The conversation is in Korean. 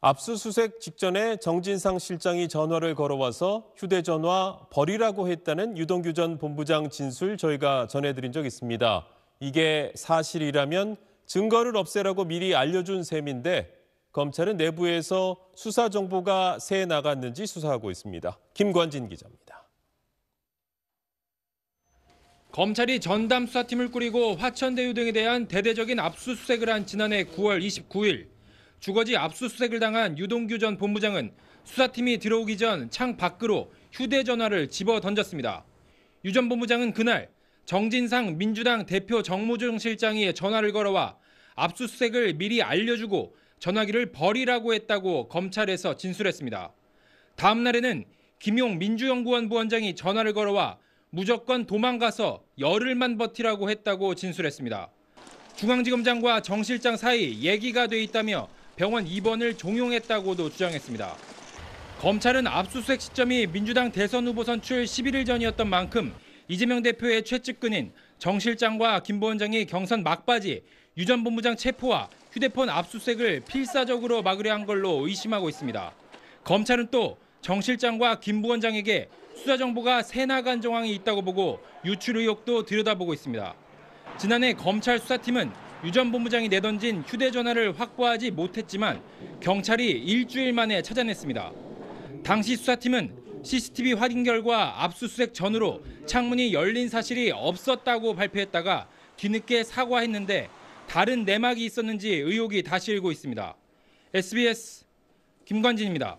압수수색 직전에 정진상 실장이 전화를 걸어와서 휴대전화 버리라고 했다는 유동규 전 본부장 진술 저희가 전해드린 적 있습니다. 이게 사실이라면 증거를 없애라고 미리 알려준 셈인데 검찰은 내부에서 수사 정보가 새 나갔는지 수사하고 있습니다. 김관진 기자입니다. 검찰이 전담 수사팀을 꾸리고 화천대유 등에 대한 대대적인 압수수색을 한 지난해 9월 29일 주거지 압수수색을 당한 유동규 전 본부장은 수사팀이 들어오기 전 창 밖으로 휴대전화를 집어 던졌습니다. 유 전 본부장은 그날 정진상 민주당 대표 정무중 실장이 전화를 걸어와 압수수색을 미리 알려주고 전화기를 버리라고 했다고 검찰에서 진술했습니다. 다음 날에는 김용 민주연구원 부원장이 전화를 걸어와 무조건 도망가서 열흘만 버티라고 했다고 진술했습니다. 중앙지검장과 정 실장 사이 얘기가 돼 있다며 병원 입원을 종용했다고도 주장했습니다. 검찰은 압수수색 시점이 민주당 대선 후보선 출 11일 전이었던 만큼 이재명 대표의 최측근인 정 실장과 김 부원장이 경선 막바지 유전 본부장 체포와 휴대폰 압수수색을 필사적으로 막으려 한 걸로 의심하고 있습니다. 검찰은 또 정 실장과 김 부원장에게 수사 정보가 새나간 정황이 있다고 보고 유출 의혹도 들여다보고 있습니다. 지난해 검찰 수사팀은 유전 본부장이 내던진 휴대전화를 확보하지 못했지만 경찰이 일주일 만에 찾아냈습니다. 당시 수사팀은 CCTV 확인 결과 압수수색 전으로 창문이 열린 사실이 없었다고 발표했다가 뒤늦게 사과했는데 다른 내막이 있었는지 의혹이 다시 일고 있습니다. SBS 김관진입니다.